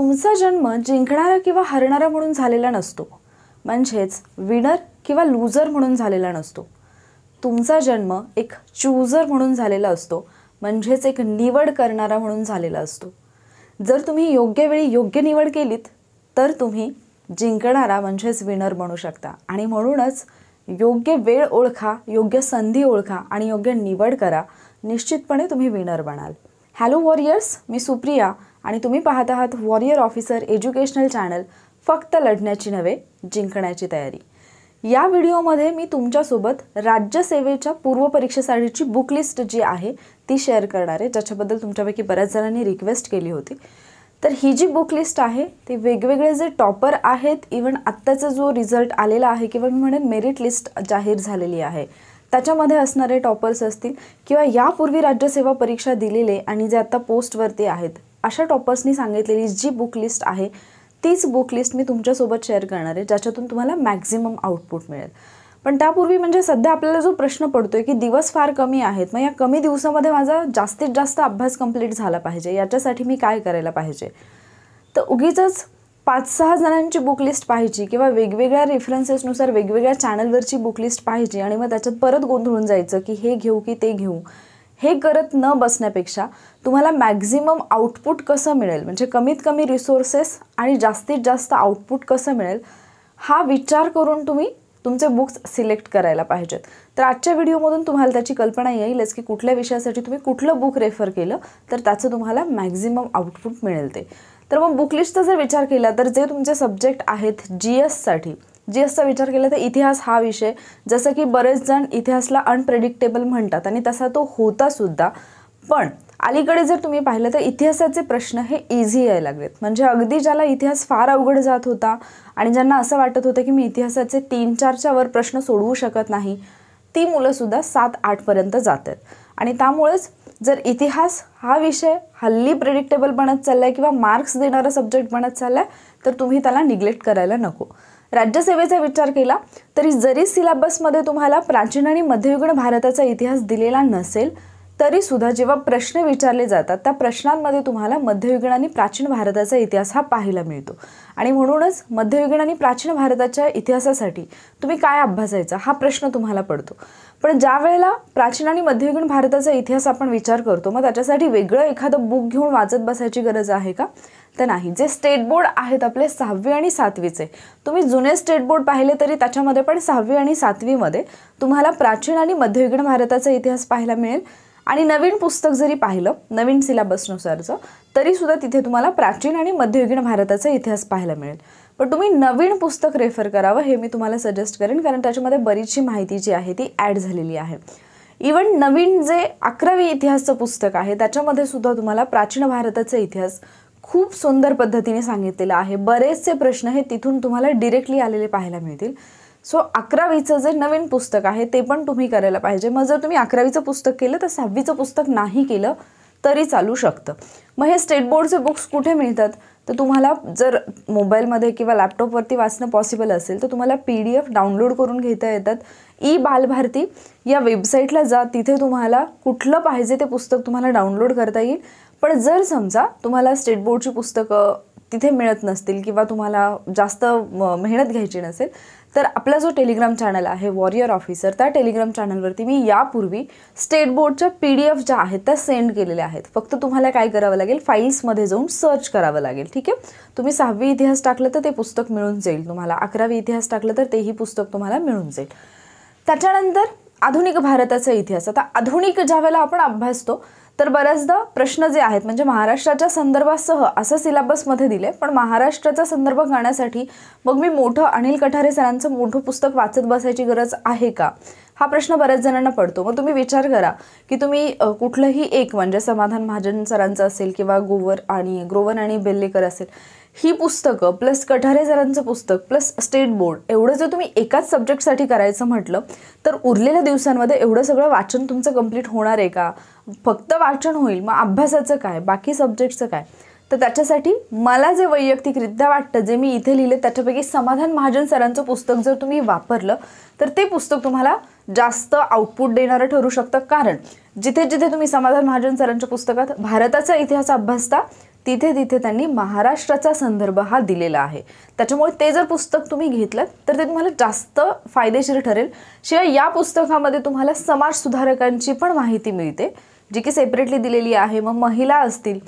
तुमचा जन्म जिंकणारा किंवा हरणारा म्हणून झालेला नसतो म्हणजेच विनर किंवा लूजर म्हणून झालेला नसतो तुमचा जन्म एक चूजर म्हणून झालेला असतो म्हणजेच एक निवड करणारा म्हणून झालेला असतो जर तुम्ही योग्य वेळी योग्य निवड केलीत तर तुम्ही जिंकणारा म्हणजेच विनर बनू शकता आणि म्हणूनच योग्य वेळ ओळखा योग्य संधी ओळखा आणि योग्य निवड करा निश्चितपणे तुम्ही विनर बनाल हॅलो वॉरियर्स मी सुप्रिया आणि तुम्ही पाहत आहात वॉरियर ऑफिसर एज्युकेशनल चॅनल फक्त लढण्याची नव्हे जिंकण्याची तयारी या व्हिडिओमध्ये मी तुमच्यासोबत राज्यसेवेच्या पूर्वपरीक्षेसाठीची बुक लिस्ट जी आहे ती शेअर करणार आहे ज्याच्याबद्दल तुमच्यापैकी बऱ्याच जणांनी रिक्वेस्ट केली होती तर ही जी बुक लिस्ट आहे ती वेगवेगळे जे टॉपर आहेत इवन आत्ताचा जो रिझल्ट आलेला आहे किंवा मी म्हणेन मेरिट लिस्ट जाहीर झालेली आहे त्याच्यामध्ये असणारे टॉपर्स असतील किंवा यापूर्वी राज्यसेवा परीक्षा दिलेले आणि जे आत्ता पोस्टवरती आहेत अशा टॉपर्सनी सांगितलेली जी बुक लिस्ट आहे तीच बुक लिस्ट मी तुमच्यासोबत शेअर करणार आहे ज्याच्यातून तुम्हाला मॅक्झिमम आउटपुट मिळेल पण त्यापूर्वी म्हणजे सध्या आपल्याला जो प्रश्न पडतो की दिवस फार कमी आहेत मग या कमी दिवसामध्ये माझा जास्तीत जास्त अभ्यास कंप्लीट झाला पाहिजे याच्यासाठी मी काय करायला पाहिजे तर उगीच पाच सहा जणांची बुक लिस्ट पाहिजे किंवा वेगवेगळ्या रेफरन्सेसनुसार वेगवेगळ्या चॅनलवरची बुक लिस्ट पाहिजे आणि मग त्याच्यात परत गोंधळून जायचं की हे घेऊ की ते घेऊ हे करत न बसण्यापेक्षा तुम्हाला मॅक्झिमम आउटपुट कसं मिळेल म्हणजे कमीत कमी रिसोर्सेस आणि जास्तीत जास्त आउटपुट कसं मिळेल हा विचार करून तुम्ही तुमचे बुक्स सिलेक्ट करायला पाहिजेत तर आजच्या व्हिडिओमधून तुम्हाला त्याची कल्पना येईलच की कुठल्या विषयासाठी तुम्ही कुठलं बुक रेफर केलं तर त्याचं तुम्हाला मॅक्झिमम आउटपुट मिळेल ते तर मग बुकलिस्टचा जर विचार केला तर जे तुमचे सब्जेक्ट आहेत जी एससाठी जीएसचा विचार केला तर इतिहास हा विषय जसं की बरेच जण इतिहासला अनप्रेडिक्टेबल म्हणतात आणि तसा तो होता सुद्धा पण अलीकडे जर तुम्ही पाहिलं तर इतिहासाचे प्रश्न हे इझी यायला लागलेत म्हणजे अगदी ज्याला इतिहास फार अवघड जात होता आणि ज्यांना असं वाटत होतं की मी इतिहासाचे तीन चारच्या वर प्रश्न सोडवू शकत नाही ती मुलंसुद्धा सात आठपर्यंत जात आहेत आणि त्यामुळेच जर इतिहास हा विषय हल्ली प्रेडिक्टेबल बनत चालला आहे किंवा मार्क्स देणारा सब्जेक्ट बनत चाललाय तर तुम्ही त्याला निग्लेक्ट करायला नको राज्यसेवेचा विचार केला तरी जरी सिलेबसमध्ये तुम्हाला प्राचीन आणि मध्ययुगीन भारताचा इतिहास दिलेला नसेल तरी सुद्धा जेव्हा प्रश्न विचारले जातात त्या प्रश्नांमध्ये तुम्हाला मध्ययुगीन आणि प्राचीन भारताचा इतिहास हा पाहायला मिळतो आणि म्हणूनच मध्ययुगीन आणि प्राचीन भारताच्या इतिहासासाठी तुम्ही काय अभ्यासायचा हा प्रश्न तुम्हाला पडतो पण ज्या वेळेला प्राचीन आणि मध्ययुगीन भारताचा इतिहास आपण विचार करतो मग त्याच्यासाठी वेगळं एखादं बुक घेऊन वाचत बसायची गरज आहे का तर नाही जे स्टेट बोर्ड आहेत आपले सहावी आणि सातवीचे तुम्ही जुने स्टेट बोर्ड पाहिले तरी त्याच्यामध्ये पण सहावी आणि सातवीमध्ये तुम्हाला प्राचीन आणि मध्ययुगीन भारताचा इतिहास पाहायला मिळेल आणि नवीन पुस्तक जरी पाहिलं नवीन सिलेबसनुसारचं तरीसुद्धा तिथे तुम्हाला प्राचीन आणि मध्ययुगीन भारताचा इतिहास पाहायला मिळेल पण तुम्ही नवीन पुस्तक रेफर करावं हे मी तुम्हाला सजेस्ट करेन कारण त्याच्यामध्ये बरीचशी माहिती जी आहे ती ॲड झालेली आहे इवन नवीन जे अकरावी इतिहासचं पुस्तक आहे त्याच्यामध्ये सुद्धा तुम्हाला प्राचीन भारताचा इतिहास खूप सुंदर पद्धतीने सांगितलेलं आहे बरेचसे प्रश्न हे तिथून तुम्हाला डिरेक्टली आलेले पाहायला मिळतील सो अकरावीचं जे नवीन पुस्तक आहे ते पण तुम्ही करायला पाहिजे मग जर तुम्ही अकरावीचं पुस्तक केलं तर सहावीचं पुस्तक नाही केलं तरी चालू शकतं मग हे स्टेट बोर्डचे बुक्स कुठे मिळतात तर तुम्हाला जर मोबाईलमध्ये किंवा लॅपटॉपवरती वाचणं पॉसिबल असेल तर तुम्हाला पी डी एफ डाउनलोड करून घेता येतात ई बालभारती या वेबसाईटला जा तिथे तुम्हाला कुठलं पाहिजे ते पुस्तक तुम्हाला डाउनलोड करता येईल पण जर समजा तुम्हाला स्टेट बोर्डची पुस्तकं तिथे मिळत नसतील किंवा तुम्हाला जास्त मेहनत घ्यायची नसेल तर आपला जो टेलिग्राम चॅनल आहे वॉरियर ऑफिसर त्या टेलिग्राम चॅनलवरती मी यापूर्वी स्टेट बोर्डच्या पी डी एफ ज्या आहेत त्या सेंड केलेल्या आहेत फक्त तुम्हाला काय करावं लागेल फाईल्समध्ये जाऊन सर्च करावं लागेल ठीक आहे तुम्ही सहावी इतिहास टाकलं तर ते पुस्तक मिळून जाईल तुम्हाला अकरावी इतिहास टाकलं तर तेही पुस्तक तुम्हाला मिळून जाईल त्याच्यानंतर आधुनिक भारताचा इतिहास आता आधुनिक ज्या वेळेला आपण अभ्यासतो तर बऱ्याचदा प्रश्न जे आहेत म्हणजे महाराष्ट्राच्या संदर्भासह असं सिलेबसमध्ये दिले पण महाराष्ट्राचा संदर्भ गाण्यासाठी मग मी मोठं अनिल कठारे सरांचं मोठं पुस्तक वाचत बसायची गरज आहे का हा प्रश्न बऱ्याच जणांना पडतो मग तुम्ही विचार करा की तुम्ही कुठलंही एक म्हणजे समाधान महाजन सरांचं असेल किंवा गोवर आणि ग्रोवर आणि बेल्लेकर असेल ही पुस्तकं प्लस कठारे सरांचं पुस्तक प्लस स्टेट बोर्ड एवढं जर तुम्ही एकाच सब्जेक्टसाठी करायचं म्हटलं तर उरलेल्या दिवसांमध्ये एवढं सगळं वाचन तुमचं कम्प्लीट होणार आहे का फक्त वाचन होईल मग अभ्यासाचं काय बाकी सब्जेक्टचं काय तर त्याच्यासाठी मला जे वैयक्तिकरित्या वाटतं जे मी इथे लिहिले त्याच्यापैकी समाधान महाजन सरांचं पुस्तक जर तुम्ही वापरलं तर ते पुस्तक तुम्हाला जास्त आउटपुट देणारं ठरू शकतं कारण जिथे जिथे तुम्ही समाधान महाजन सरांच्या पुस्तकात भारताचा इतिहास अभ्यासता तिथे तिथे त्यांनी महाराष्ट्राचा संदर्भ हा दिलेला आहे त्याच्यामुळे ते जर पुस्तक तुम्ही घेतलं तर ते तुम्हाला जास्त फायदेशीर ठरेल शिवाय या पुस्तकामध्ये तुम्हाला समाज सुधारकांची पण माहिती मिळते जी की सेपरेटली दिलेली आहे मग महिला असतील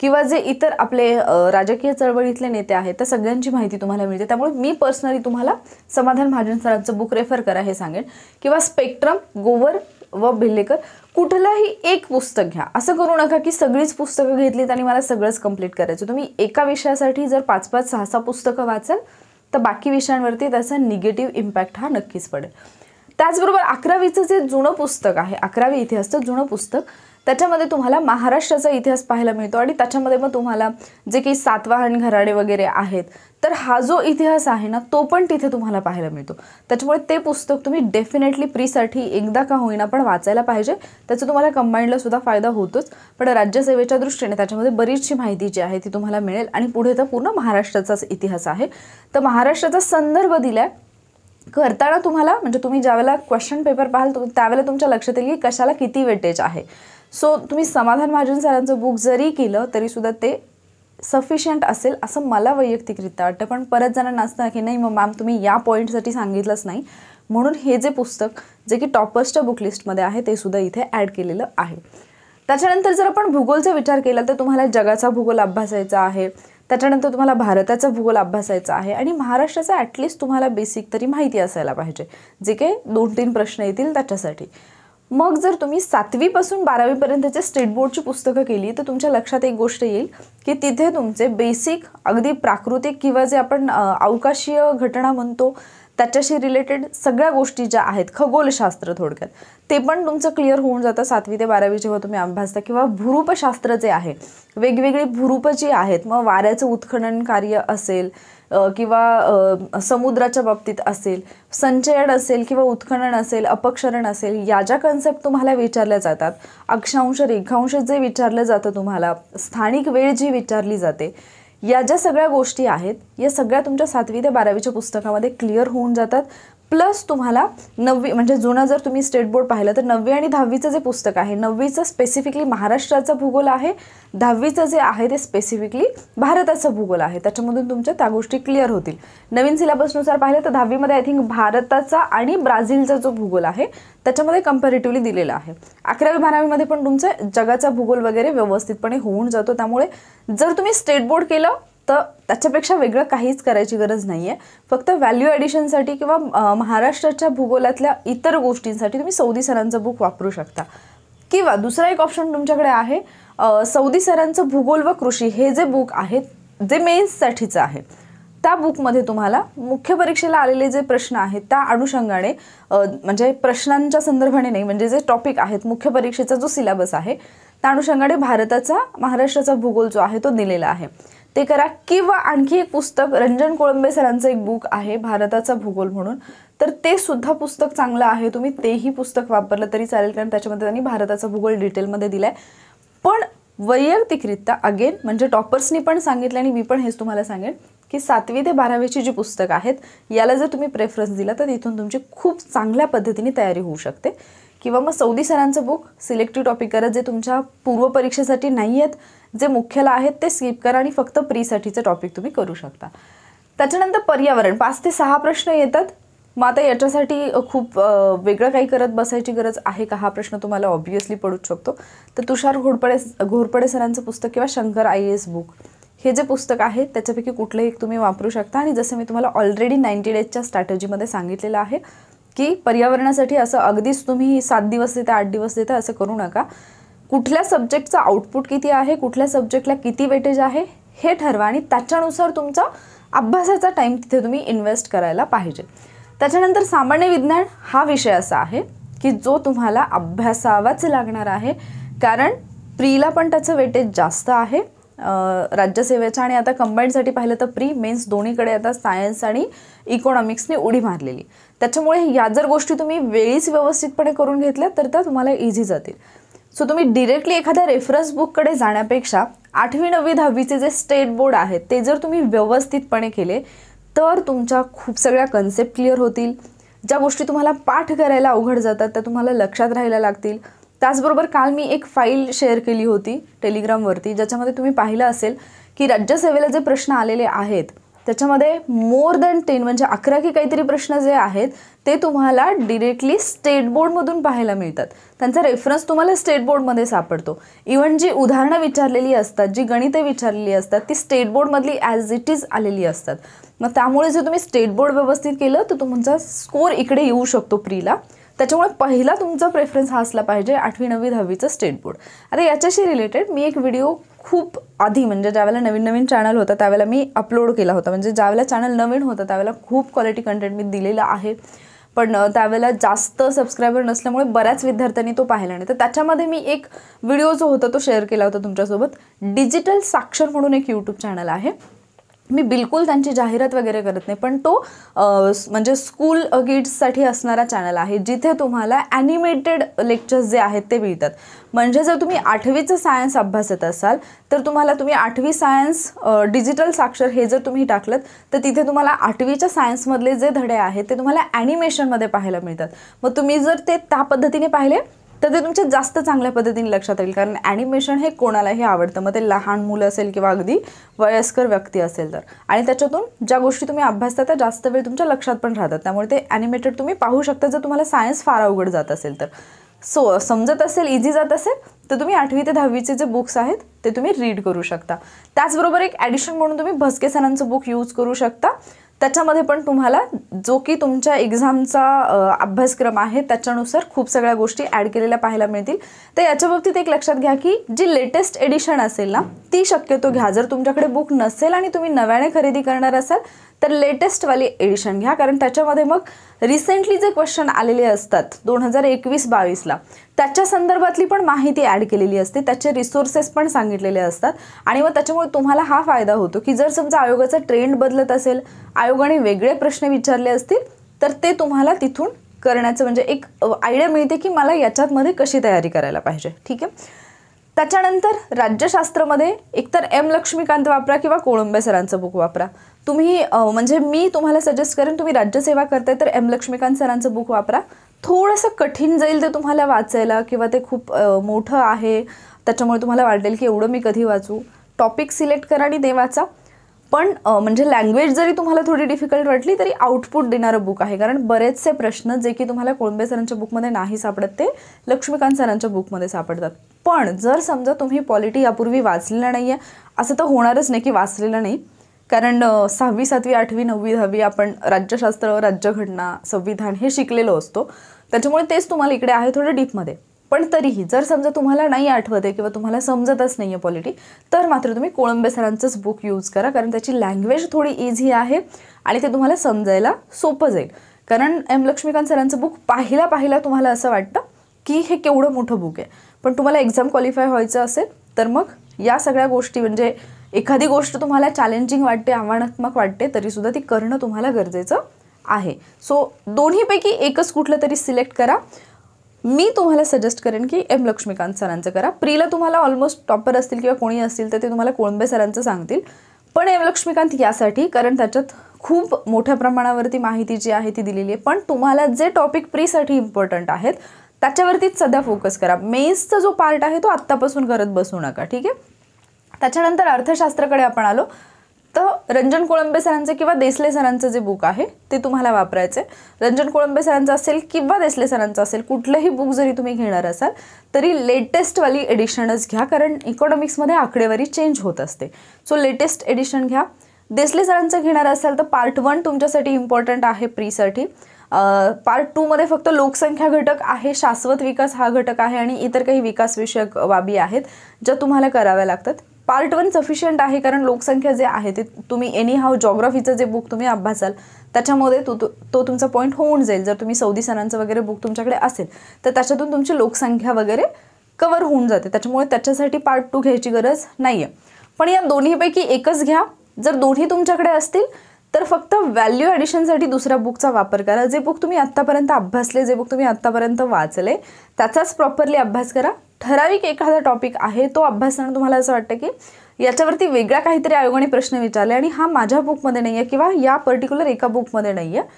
किंवा जे इतर आपले राजकीय चळवळीतले नेते आहेत त्या सगळ्यांची माहिती तुम्हाला मिळते त्यामुळे मी पर्सनली तुम्हाला समाधान महाजन सरांचं बुक रेफर करा हे सांगेन किंवा स्पेक्ट्रम गोवर व भिल्लेकर कुठलंही एक पुस्तक घ्या असं करू नका की सगळीच पुस्तकं घेतलीत आणि मला सगळंच कम्प्लीट करायचं तुम्ही एका विषयासाठी जर पाच पाच सहा सहा पुस्तकं वाचाल तर बाकी विषयांवरती त्याचा निगेटिव्ह इम्पॅक्ट हा नक्कीच पडेल त्याचबरोबर अकरावीचं जे जुनं पुस्तक आहे अकरावी इतिहासचं जुनं पुस्तक त्याच्यामध्ये तुम्हाला महाराष्ट्राचा इतिहास पाहायला मिळतो आणि त्याच्यामध्ये मग तुम्हाला जे काही सातवाहन घराडे वगैरे आहेत तर हा जो इतिहास आहे ना तो पण तिथे तुम्हाला पाहायला मिळतो त्याच्यामुळे ते पुस्तक तुम्ही डेफिनेटली प्रीसाठी एकदा का होईना पण वाचायला पाहिजे त्याचा तुम्हाला कंबाईंडला सुद्धा फायदा होतोच पण राज्यसेवेच्या दृष्टीने त्याच्यामध्ये बरीचशी माहिती जी आहे ती तुम्हाला मिळेल आणि पुढे तर पूर्ण महाराष्ट्राचाच इतिहास आहे तर महाराष्ट्राचा संदर्भ दिला करताना तुम्हाला म्हणजे तुम्ही ज्यावेळेला क्वेश्चन पेपर पाहाल त्यावेळेला तुमच्या लक्षात येईल की कशाला किती वेटेज आहे सो तुम्ही समाधान महाजन सरांचं बुक जरी केलं तरीसुद्धा ते सफिशियंट असेल असं मला वैयक्तिकरित्या वाटतं पण परत जणांना असतं की नाही मग मॅम तुम्ही या पॉईंटसाठी सांगितलंच नाही म्हणून हे जे पुस्तक जे की टॉपर्सच्या बुक लिस्टमध्ये आहे ते सुद्धा इथे ॲड केलेलं आहे त्याच्यानंतर जर आपण भूगोलचा विचार केला तर तुम्हाला जगाचा भूगोल अभ्यासायचा आहे त्याच्यानंतर तुम्हाला भारताचा भूगोल अभ्यासायचा आहे आणि महाराष्ट्राचा ॲटलिस्ट तुम्हाला बेसिक तरी माहिती असायला पाहिजे जे काही दोन तीन प्रश्न येतील त्याच्यासाठी मग जर तुम्ही सातवीपासून बारावीपर्यंतचे स्टेट बोर्डची पुस्तकं केली तर तुमच्या लक्षात एक गोष्ट येईल की तिथे तुमचे बेसिक अगदी प्राकृतिक किंवा जे आपण अवकाशीय घटना म्हणतो त्याच्याशी रिलेटेड सगळ्या गोष्टी ज्या आहेत खगोलशास्त्र थोडक्यात ते पण तुमचं क्लिअर होऊन जातं सातवी ते बारावी जेव्हा तुम्ही अभ्यासता किंवा भूरूपशास्त्र जे आहे वेगवेगळी भूरूप जी आहेत मग वाऱ्याचं उत्खनन कार्य असेल किंवा समुद्राच्या बाबतीत असेल संचयन असेल किंवा उत्खनन असेल अपक्षरण असेल या ज्या कन्सेप्ट तुम्हाला विचारल्या जातात अक्षांश रेखांश जे विचारलं जातं तुम्हाला स्थानिक वेळ जी विचारली जाते या ज्या सगळ्या गोष्टी आहेत या सगळ्या तुमच्या सातवी ते बारावीच्या पुस्तकामध्ये क्लिअर होऊन जातात प्लस तुम्हाला नववी म्हणजे जुना जर तुम्ही स्टेट बोर्ड पाहिलं तर नववी आणि दहावीचं जे पुस्तक आहे नववीचं स्पेसिफिकली महाराष्ट्राचं भूगोल आहे दहावीचं जे आहे ते स्पेसिफिकली भारताचं भूगोल आहे त्याच्यामधून तुमच्या त्या गोष्टी क्लिअर होतील नवीन सिलेबसनुसार पाहिलं तर दहावीमध्ये आय थिंक भारताचा आणि ब्राझीलचा जो भूगोल आहे त्याच्यामध्ये कम्पॅरेटिव्हली दिलेला आहे अकरावी बारावीमध्ये पण तुमचं जगाचा भूगोल वगैरे व्यवस्थितपणे होऊन जातो त्यामुळे जर तुम्ही स्टेट बोर्ड केलं तर त्याच्यापेक्षा वेगळं काहीच करायची गरज नाही आहे फक्त व्हॅल्यू ॲडिशनसाठी किंवा महाराष्ट्राच्या भूगोलातल्या इतर गोष्टींसाठी तुम्ही सौदी सरांचं बुक वापरू शकता किंवा दुसरा एक ऑप्शन तुमच्याकडे आहे सौदी सरांचं भूगोल व कृषी हे जे बुक आहे जे मेन्ससाठीचं आहे त्या बुकमध्ये तुम्हाला मुख्य परीक्षेला आलेले जे प्रश्न आहेत त्या अनुषंगाने म्हणजे प्रश्नांच्या संदर्भाने नाही म्हणजे जे टॉपिक आहेत मुख्य परीक्षेचा जो सिलेबस आहे त्या अनुषंगाने भारताचा महाराष्ट्राचा भूगोल जो आहे तो दिलेला आहे ते करा किंवा आणखी एक पुस्तक रंजन कोळंबे सरांचं एक बुक आहे भारताचा भूगोल म्हणून तर ते सुद्धा पुस्तक चांगलं आहे तुम्ही तेही पुस्तक वापरलं तरी चालेल कारण त्याच्यामध्ये त्यांनी भारताचा भूगोल डिटेलमध्ये दिलाय पण वैयक्तिकरित्या अगेन म्हणजे टॉपर्सनी पण सांगितलं आणि मी पण हेच तुम्हाला सांगेन की सातवी ते बारावीची जी पुस्तकं आहेत याला जर तुम्ही प्रेफरन्स दिला तर तिथून तुमची खूप चांगल्या पद्धतीने तयारी होऊ शकते किंवा मग सौदी सरांचं बुक सिलेक्टिव्ह टॉपिक करत जे तुमच्या पूर्वपरीक्षेसाठी नाही आहेत जे मुख्यला आहेत ते स्किप करा आणि फक्त प्रीसाठीचे टॉपिक तुम्ही करू शकता त्याच्यानंतर पर्यावरण पाच ते सहा प्रश्न येतात मग आता याच्यासाठी खूप वेगळं काही करत बसायची गरज आहे का हा प्रश्न तुम्हाला ऑब्वियसली पडूच शकतो तर तुषार घोडपडे घोरपडे सरांचं पुस्तक किंवा शंकर आय एस बुक हे जे पुस्तक आहे त्याच्यापैकी कुठलंही तुम्ही वापरू शकता आणि जसं मी तुम्हाला ऑलरेडी नाईन्टी डेजच्या स्ट्रॅटजीमध्ये सांगितलेलं आहे की पर्यावरणासाठी असं अगदीच तुम्ही सात दिवस देता आठ दिवस देता असं करू नका कुठल्या सब्जेक्टचा आउटपुट किती आहे कुठल्या सब्जेक्टला किती वेटेज आहे हे ठरवा आणि त्याच्यानुसार तुमचा अभ्यासाचा टाईम तिथे तुम्ही इन्व्हेस्ट करायला पाहिजे त्याच्यानंतर सामान्य विज्ञान हा विषय असा आहे की जो तुम्हाला अभ्यासावाच लागणार आहे कारण प्रीला पण त्याचं वेटेज जास्त आहे राज्यसेवेच्या आणि आता कंबाईंडसाठी पाहिलं तर प्री मेन्स दोन्हीकडे आता सायन्स आणि इकॉनॉमिक्सने उडी मारलेली त्याच्यामुळे या जर गोष्टी तुम्ही वेळीच व्यवस्थितपणे करून घेतल्या तर त्या तुम्हाला इझी जातील सो तुम्ही डिरेक्टली एखाद्या रेफरन्स बुककडे जाण्यापेक्षा आठवी नववी दहावीचे जे स्टेट बोर्ड आहेत ते जर तुम्ही व्यवस्थितपणे केले तर तुमच्या खूप सगळ्या कन्सेप्ट क्लिअर होतील ज्या गोष्टी तुम्हाला पाठ करायला अवघड जातात त्या तुम्हाला लक्षात राहायला लागतील त्याचबरोबर काल मी एक फाईल शेअर केली होती टेलिग्रामवरती ज्याच्यामध्ये तुम्ही पाहिलं असेल की राज्यसेवेला जे प्रश्न आलेले आहेत त्याच्यामध्ये मोर दॅन टेन म्हणजे अकरा की काहीतरी प्रश्न जे आहेत ते तुम्हाला डिरेक्टली स्टेट बोर्डमधून पाहायला मिळतात त्यांचा रेफरन्स तुम्हाला स्टेट बोर्डमध्ये सापडतो इव्हन जी उदाहरणं विचारलेली असतात जी गणिते विचारलेली असतात ती स्टेट बोर्डमधली ॲज इट इज आलेली असतात मग त्यामुळे जर तुम्ही स्टेट बोर्ड व्यवस्थित केलं तर तुमचा स्कोर इकडे येऊ शकतो प्रीला त्याच्यामुळे पहिला तुमचा प्रेफरन्स हा असला पाहिजे आठवी नववी दहावीचं स्टेट बोर्ड आता याच्याशी रिलेटेड मी एक व्हिडिओ खूप आधी म्हणजे ज्यावेळेला नवीन नवीन चॅनल होता त्यावेळेला मी अपलोड केला होता म्हणजे ज्यावेळेला चॅनल नवीन होता त्यावेळेला खूप क्वालिटी कंटेंट मी दिलेला आहे पण त्यावेळेला जास्त सबस्क्रायबर नसल्यामुळे बऱ्याच विद्यार्थ्यांनी तो पाहिला नाही तर त्याच्यामध्ये मी एक व्हिडिओ जो होता तो शेअर केला होता तुमच्यासोबत डिजिटल साक्षर म्हणून एक यूट्यूब चॅनल आहे मी बिलकुल त्यांची जाहिरात वगैरे करत नाही पण तो म्हणजे स्कूल किड्ससाठी असणारा चॅनल आहे जिथे तुम्हाला ॲनिमेटेड लेक्चर्स जे आहेत ते मिळतात म्हणजे जर तुम्ही आठवीचं सायन्स अभ्यासत असाल तर तुम्हाला तुम्ही आठवी सायन्स डिजिटल साक्षर हे जर तुम्ही टाकलं तर तिथे तुम्हाला आठवीच्या सायन्समधले जे धडे आहेत ते तुम्हाला ॲनिमेशनमध्ये पाहायला मिळतात मग तुम्ही जर ते त्या पद्धतीने पाहिले तर ते तुमच्या जास्त चांगल्या पद्धतीने लक्षात येईल कारण ॲनिमेशन हे कोणालाही आवडतं मग ते लहान मुलं असेल किंवा अगदी वयस्कर व्यक्ती असेल तर आणि त्याच्यातून ज्या गोष्टी तुम्ही अभ्यासता त्या जास्त वेळ तुमच्या लक्षात पण राहतात त्यामुळे ते ॲनिमेटेड तुम्ही पाहू शकता जर तुम्हाला सायन्स फार अवघड जात असेल तर सो समजत असेल इझी जात असेल तर तुम्ही आठवी ते दहावीचे जे बुक्स आहेत ते तुम्ही रीड करू शकता त्याचबरोबर एक ॲडिशन म्हणून तुम्ही भस्के सरांचं बुक यूज करू शकता त्याच्यामध्ये पण तुम्हाला जो की तुमच्या एक्झामचा अभ्यासक्रम आहे त्याच्यानुसार खूप सगळ्या गोष्टी ॲड केलेल्या पाहायला मिळतील तर याच्या बाबतीत एक लक्षात घ्या की जी लेटेस्ट एडिशन असेल ना ती शक्यतो घ्या जर तुमच्याकडे बुक नसेल आणि तुम्ही नव्याने खरेदी करणार असाल तर लेटेस्टवाली एडिशन घ्या कारण त्याच्यामध्ये मग रिसेंटली जे क्वेश्चन आलेले असतात दोन हजार एकवीस बावीसला त्याच्या संदर्भातली पण माहिती ॲड केलेली असते त्याचे रिसोर्सेस पण सांगितलेले असतात आणि मग त्याच्यामुळे तुम्हाला हा फायदा होतो की जर समजा आयोगाचा ट्रेंड बदलत असेल आयोगाने वेगळे प्रश्न विचारले असतील तर ते तुम्हाला तिथून करण्याचं म्हणजे एक आयडिया मिळते की मला याच्यातमध्ये कशी तयारी करायला पाहिजे ठीक आहे त्याच्यानंतर राज्यशास्त्रामध्ये एकतर एम लक्ष्मीकांत वापरा किंवा कोळंबे सरांचं बुक वापरा तुम्ही म्हणजे मी तुम्हाला सजेस्ट करेन तुम्ही राज्यसेवा करताय तर एम लक्ष्मीकांत सरांचं बुक वापरा थोडंसं कठीण जाईल ते तुम्हाला वाचायला किंवा ते खूप मोठं आहे त्याच्यामुळे तुम्हाला वाटेल की एवढं मी कधी वाचू टॉपिक सिलेक्ट करा आणि ते वाचा पण म्हणजे लँग्वेज जरी तुम्हाला थोडी डिफिकल्ट वाटली तरी आउटपुट देणारं बुक आहे कारण बरेचसे प्रश्न जे की तुम्हाला कोळंबे सरांच्या बुकमध्ये नाही सापडत ते लक्ष्मीकांत सरांच्या बुकमध्ये सापडतात पण जर समजा तुम्ही पॉलिटी यापूर्वी वाचलेलं नाही आहे असं तर होणारच नाही की वाचलेलं नाही कारण सहावी सातवी आठवी नववी दहावी आपण राज्यशास्त्र राज्यघटना संविधान हे शिकलेलो असतो त्याच्यामुळे तेच तुम्हाला इकडे आहे थोडं डीपमध्ये पण तरीही जर समजा तुम्हाला नाही आठवत आहे किंवा तुम्हाला समजतच नाही आहे पॉलिटी तर मात्र तुम्ही कोळंबे सरांचंच बुक यूज करा कारण त्याची लँग्वेज थोडी इझी आहे आणि ते तुम्हाला समजायला सोपं जाईल कारण एम लक्ष्मीकांत सरांचं बुक पाहिला पाहिला तुम्हाला असं वाटतं की हे केवढं मोठं बुक आहे पण तुम्हाला एक्झाम क्वालिफाय व्हायचं असेल तर मग या सगळ्या गोष्टी म्हणजे एखादी गोष्ट तुम्हाला चॅलेंजिंग वाटते आव्हानात्मक वाटते तरीसुद्धा ती करणं तुम्हाला गरजेचं आहे सो दोन्हीपैकी एकच कुठलं तरी सिलेक्ट करा मी तुम्हाला सजेस्ट करेन की एम लक्ष्मीकांत सरांचं करा प्रीला तुम्हाला ऑलमोस्ट टॉपर असतील किंवा कोणी असतील तर ते तुम्हाला कोळंबे सरांचं सांगतील पण एम लक्ष्मीकांत यासाठी कारण त्याच्यात खूप मोठ्या प्रमाणावरती माहिती जी आहे ती दिलेली आहे पण तुम्हाला जे टॉपिक प्रीसाठी इम्पॉर्टंट आहेत त्याच्यावरतीच सध्या फोकस करा मेन्सचा जो पार्ट आहे तो आत्तापासून करत बसू नका ठीक आहे त्याच्यानंतर अर्थशास्त्राकडे आपण आलो तर रंजन कोळंबे सरांचं किंवा देसले सरांचं जे बुक आहे ते तुम्हाला वापरायचं रंजन कोळंबे सरांचं असेल किंवा देसले सरांचं असेल कुठलंही बुक जरी तुम्ही घेणार असाल तरी लेटेस्टवाली एडिशनच घ्या कारण इकॉनॉमिक्समध्ये आकडेवारी चेंज होत असते सो लेटेस्ट एडिशन घ्या देसले सरांचं घेणार असाल तर पार्ट वन तुमच्यासाठी इम्पॉर्टंट आहे प्रीसाठी पार्ट टूमध्ये फक्त लोकसंख्या घटक आहे शाश्वत विकास हा घटक आहे आणि इतर काही विकासविषयक बाबी आहेत ज्या तुम्हाला कराव्या लागतात पार्ट वन सफिशियंट आहे कारण लोकसंख्या जे आहे ते तुम्ही एनी हाव जॉग्राफीचं जे बुक तुम्ही अभ्यासाल त्याच्यामध्ये तो तो तुमचा पॉईंट होऊन जाईल जर तुम्ही सौदी सणांचं वगैरे बुक तुमच्याकडे असेल तर त्याच्यातून तुमची लोकसंख्या वगैरे कवर होऊन जाते त्याच्यामुळे त्याच्यासाठी पार्ट टू घ्यायची गरज नाही आहे पण या दोन्हीपैकी एकच घ्या जर दोन्ही तुमच्याकडे असतील तर फक्त व्हॅल्यू ॲडिशनसाठी दुसऱ्या बुकचा वापर करा जे बुक तुम्ही आत्तापर्यंत अभ्यासले जे बुक तुम्ही आत्तापर्यंत वाचले त्याचाच प्रॉपरली अभ्यास करा ठराविक एखादा टॉपिक आहे तो अभ्यासताना तुम्हाला असं वाटतं की याच्यावरती वेगळा काहीतरी आयोगाने प्रश्न विचारले आणि हा माझ्या बुकमध्ये नाही आहे किंवा या पर्टिक्युलर एका बुकमध्ये नाही आहे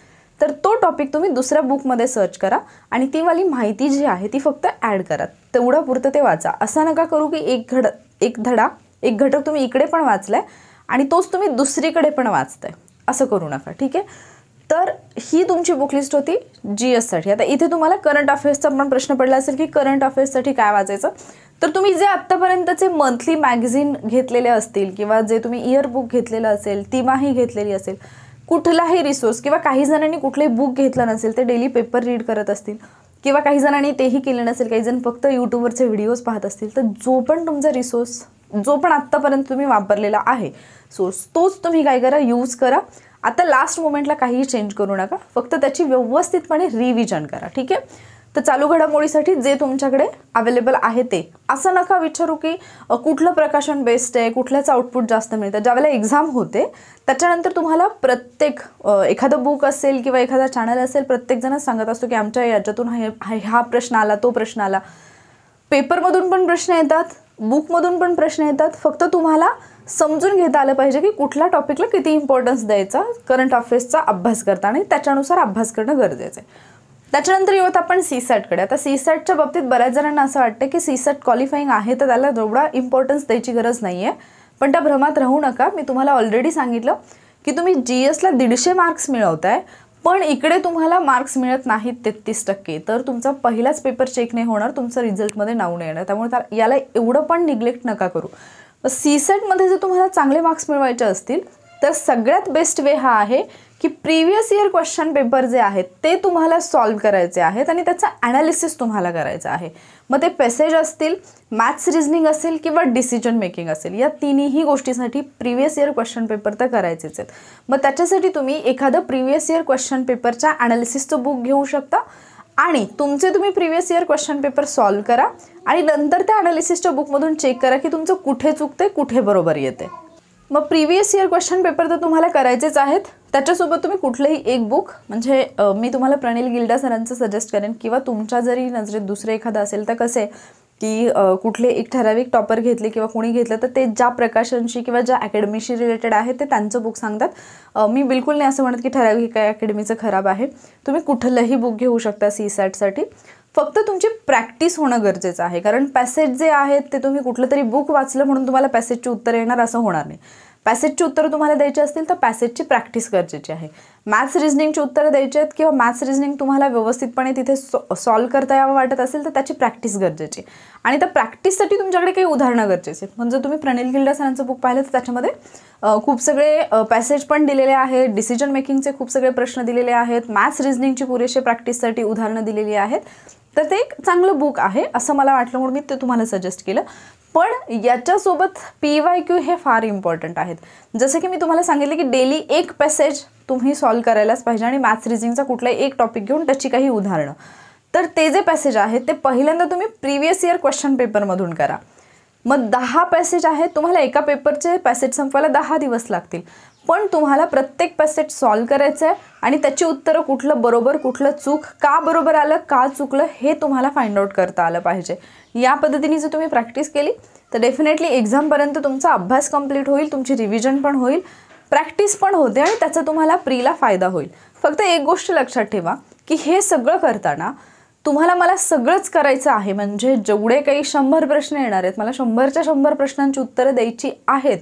तर तो टॉपिक तुम्ही दुसऱ्या बुकमध्ये सर्च करा आणि ती वाली माहिती जी आहे ती फक्त ॲड करा तेवढं पुरतं ते वाचा असं नका करू की एक घड एक धडा एक घटक तुम्ही इकडे पण वाचलाय आणि तोच तुम्ही दुसरीकडे पण वाचताय असं करू नका ठीक आहे तर ही तुमची बुकलिस्ट होती जी एससाठी आता इथे तुम्हाला करंट अफेअर्सचा पण प्रश्न पडला असेल की करंट अफेअर्ससाठी काय वाचायचं तर तुम्ही जे आत्तापर्यंतचे मंथली मॅगझिन घेतलेले असतील किंवा जे तुम्ही इयर बुक घेतलेलं असेल तिमाही घेतलेली असेल कुठलाही रिसोर्स किंवा काही जणांनी कुठलाही बुक घेतला नसेल ते डेली पेपर रीड करत असतील किंवा काही जणांनी तेही केले नसेल काही जण फक्त यूट्यूबवरचे व्हिडिओज पाहत असतील तर जो पण तुमचा रिसोर्स जो पण आत्तापर्यंत तुम्ही वापरलेला आहे सोर्स तोच तुम्ही काय करा यूज करा आता लास्ट मोमेंटला काहीही चेंज करू नका फक्त त्याची व्यवस्थितपणे रिव्हिजन करा ठीक आहे तर चालू घडामोडीसाठी जे तुमच्याकडे अवेलेबल आहे ते असं नका विचारू की कुठलं प्रकाशन बेस्ट आहे कुठल्याच आउटपुट जास्त मिळतं ज्यावेळेला एक्झाम होते त्याच्यानंतर तुम्हाला प्रत्येक एखादं बुक असेल किंवा एखादा चॅनल असेल प्रत्येकजणच सांगत असतो की आमच्या याच्यातून हा प्रश्न आला तो प्रश्न आला पेपरमधून पण प्रश्न येतात बुकमधून पण प्रश्न येतात फक्त तुम्हाला समजून घेता आलं पाहिजे की कुठल्या टॉपिकला किती इम्पॉर्टन्स द्यायचा करंट अफेअर्सचा अभ्यास करता आणि त्याच्यानुसार अभ्यास करणं गरजेचं आहे त्याच्यानंतर येऊत आपण सी सॅटकडे आता सी सॅटच्या बाबतीत बऱ्याच जणांना असं वाटतं की सी सॅट क्वालिफाईंग आहे तर त्याला जेवढा इम्पॉर्टन्स द्यायची गरज नाही आहे पण त्या भ्रमात राहू नका मी तुम्हाला ऑलरेडी सांगितलं की तुम्ही जी एसला दीडशे मार्क्स मिळवताय पण इकडे तुम्हाला मार्क्स मिळत नाहीत तेहतीस टक्के तर तुमचा पहिलाच पेपर चेक नाही होणार तुमचं रिझल्टमध्ये नाव नाही येणार त्यामुळे याला एवढं पण निग्लेक्ट नका करू मग सी सेटमध्ये जर तुम्हाला चांगले मार्क्स मिळवायचे असतील तर सगळ्यात बेस्ट वे हा आहे की प्रिव्हियस इयर क्वेश्चन पेपर जे आहेत ते तुम्हाला सॉल्व्ह करायचे आहेत आणि त्याचा ॲनालिसिस तुम्हाला करायचं आहे मग ते पेसेज असतील मॅथ्स रिजनिंग असेल किंवा डिसिजन मेकिंग असेल या तिन्ही गोष्टीसाठी प्रिव्हियस इयर क्वेश्चन पेपर तर करायचेच आहेत मग त्याच्यासाठी तुम्ही एखादं प्रिव्हियस इयर क्वेश्चन पेपरच्या अनालिसिसचं बुक घेऊ शकता आणि तुमचे तुम्ही previous year question paper solve करा आणि नंतर त्या अनालिसिसच्या बुकमधून चेक करा की तुमचं कुठे चुकते कुठे बरोबर येते मग प्रिव्हियस इयर क्वेश्चन पेपर तर तुम्हाला करायचेच आहेत त्याच्यासोबत तुम्ही कुठलंही एक बुक म्हणजे मी तुम्हाला प्रणिल गिल्डा सरांचं सजेस्ट करेन किंवा तुमच्या जरी नजरेत दुसरे एखादं असेल तर कसे की कुठले एक ठराविक टॉपर घेतले किंवा कोणी घेतलं तर ते ज्या प्रकाशनशी किंवा ज्या अकॅडमीशी रिलेटेड आहे ते त्यांचं बुक सांगतात मी बिलकुल नाही असं म्हणत की ठराविक काय अकॅडमीचं खराब आहे तुम्ही कुठलंही बुक घेऊ शकता सी सॅटसाठी फक्त तुमची प्रॅक्टिस होणं गरजेचं आहे कारण पॅसेज जे आहेत ते तुम्ही कुठलं तरी बुक वाचलं म्हणून तुम्हाला पॅसेजची उत्तर येणार असं होणार नाही पॅसेजची उत्तर तुम्हाला द्यायची असतील तर पॅसेजची प्रॅक्टिस गरजेची आहे मॅथ्स रिजनिंगची उत्तरं द्यायची आहेत किंवा मॅथ्स रिझनिंग तुम्हाला व्यवस्थितपणे तिथे सॉ सॉल्व करता यावं वाटत असेल तर त्याची प्रॅक्टिस गरजेची आणि त्या प्रॅक्टिससाठी तुमच्याकडे काही उदाहरणं गरजेची आहेत म्हणजे तुम्ही प्रणिल गिल्डा सरांचं बुक पाहिलं तर त्याच्यामध्ये खूप सगळे पॅसेज पण दिलेले आहेत डिसिजन मेकिंगचे खूप सगळे प्रश्न दिलेले आहेत मॅथ्स रिजनिंगची पुरेशे प्रॅक्टिससाठी उदाहरणं दिलेली आहेत तर ते एक चांगलं बुक आहे असं मला वाटलं म्हणून मी ते तुम्हाला सजेस्ट केलं पण याच्यासोबत पी वाय क्यू हे फार इम्पॉर्टंट आहेत जसं की मी तुम्हाला सांगितलं की डेली एक पॅसेज तुम्ही सॉल्व करायलाच पाहिजे आणि मॅथ्स रिझिंगचा कुठलाही एक टॉपिक घेऊन त्याची काही उदाहरणं तर ते जे पॅसेज आहेत ते पहिल्यांदा तुम्ही प्रिव्हियस इयर क्वेश्चन पेपरमधून करा मग दहा पॅसेज आहेत तुम्हाला एका पेपरचे पॅसेज संपवायला दहा दिवस लागतील पण तुम्हाला प्रत्येक पॅसेज सॉल्व करायचं आहे आणि त्याची उत्तरं कुठलं बरोबर कुठलं चूक का बरोबर आलं का चुकलं हे तुम्हाला फाइंड आउट करता आलं पाहिजे या पद्धतीने जर तुम्ही प्रॅक्टिस केली तर डेफिनेटली एक्झामपर्यंत तुमचा अभ्यास कंप्लीट होईल तुमची रिव्हिजन पण होईल प्रॅक्टिस पण होते आणि त्याचा तुम्हाला प्रीला फायदा होईल फक्त एक गोष्ट लक्षात ठेवा की हे सगळं करताना तुम्हाला मला सगळंच करायचं आहे म्हणजे जेवढे काही शंभर प्रश्न येणार आहेत मला शंभरच्या शंभर प्रश्नांची उत्तरं द्यायची आहेत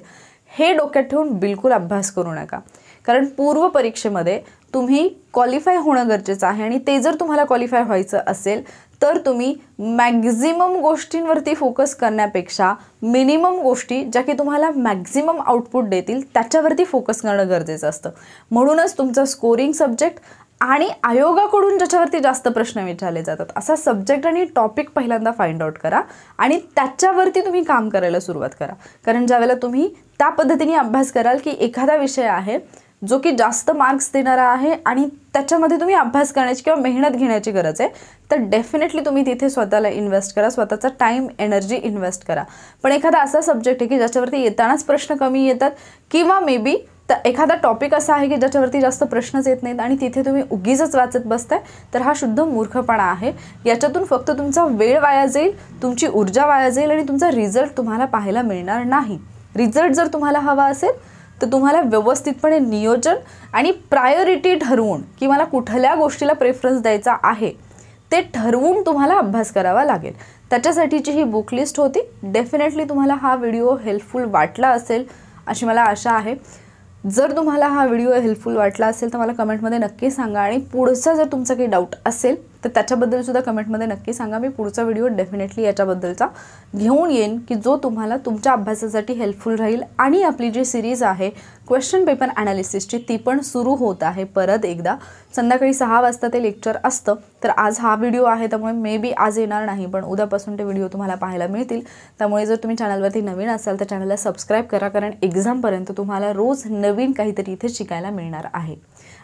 हे डोक्यात ठेवून बिलकुल अभ्यास करू नका कारण पूर्व परीक्षेमध्ये तुम्ही क्वालिफाय होणं गरजेचं आहे आणि ते जर तुम्हाला क्वालिफाय व्हायचं असेल तर तुम्ही मॅक्झिमम गोष्टींवरती फोकस करण्यापेक्षा मिनिमम गोष्टी ज्या की तुम्हाला मॅक्झिमम आउटपुट देतील त्याच्यावरती फोकस करणं गरजेचं असतं म्हणूनच तुमचा स्कोरिंग सब्जेक्ट आणि आयोगाकडून ज्याच्यावरती जास्त प्रश्न विचारले जातात असा सब्जेक्ट आणि टॉपिक पहिल्यांदा फाइंड आउट करा आणि त्याच्यावरती तुम्ही काम करायला सुरुवात करा कारण ज्यावेळेला तुम्ही त्या पद्धतीने अभ्यास कराल की एखादा विषय आहे जो की जास्त मार्क्स देणारा आहे आणि त्याच्यामध्ये तुम्ही अभ्यास करण्याची किंवा मेहनत घेण्याची गरज आहे तर डेफिनेटली तुम्ही तिथे स्वतःला इन्व्हेस्ट करा स्वतःचा टाईम एनर्जी इन्व्हेस्ट करा पण एखादा असा सब्जेक्ट आहे की ज्याच्यावरती येतानाच प्रश्न कमी येतात किंवा मे बी तर एखादा टॉपिक असा आहे की ज्याच्यावरती जास्त प्रश्नच येत नाहीत आणि तिथे तुम्ही उगीच वाचत बसताय तर हा शुद्ध मूर्खपणा आहे याच्यातून फक्त तुमचा वेळ वाया जाईल तुमची ऊर्जा वाया जाईल आणि तुमचा रिझल्ट तुम्हाला पाहायला मिळणार नाही रिझल्ट जर तुम्हाला हवा असेल तर तुम्हाला व्यवस्थितपणे नियोजन आणि प्रायोरिटी ठरवून की मला कुठल्या गोष्टीला प्रेफरन्स द्यायचा आहे ते ठरवून तुम्हाला अभ्यास करावा लागेल त्याच्यासाठीची ही बुक लिस्ट होती डेफिनेटली तुम्हाला हा व्हिडिओ हेल्पफुल वाटला असेल अशी मला आशा आहे जर तुम्हाला हा व्हिडिओ हेल्पफुल वाटला असेल तर मला कमेंटमध्ये नक्की सांगा आणि पुढचा जर तुमचा काही डाऊट असेल तर त्याच्याबद्दलसुद्धा कमेंटमध्ये नक्की सांगा मी पुढचा व्हिडिओ डेफिनेटली याच्याबद्दलचा घेऊन येईन की जो तुम्हाला तुमच्या अभ्यासासाठी हेल्पफुल राहील आणि आपली जी सिरीज आहे क्वेश्चन पेपर ॲनालिसिसची ती पण सुरू होत आहे परत एकदा संध्याकाळी सहा वाजता ते लेक्चर असतं तर आज हा व्हिडिओ आहे त्यामुळे मे बी आज येणार नाही पण उद्यापासून ते व्हिडिओ तुम्हाला पाहायला मिळतील त्यामुळे जर तुम्ही चॅनलवरती नवीन असाल तर चॅनलला सबस्क्राईब करा कारण एक्झामपर्यंत तुम्हाला रोज नवीन काहीतरी इथे शिकायला मिळणार आहे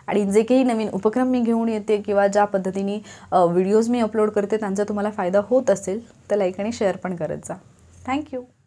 आणि जे काही नवीन उपक्रम मी घेऊन येते किंवा ज्या पद्धतीने व्हिडिओज मी अपलोड करते त्यांचा तुम्हाला फायदा होत असेल तर लाईक आणि शेअर पण करत जा थँक्यू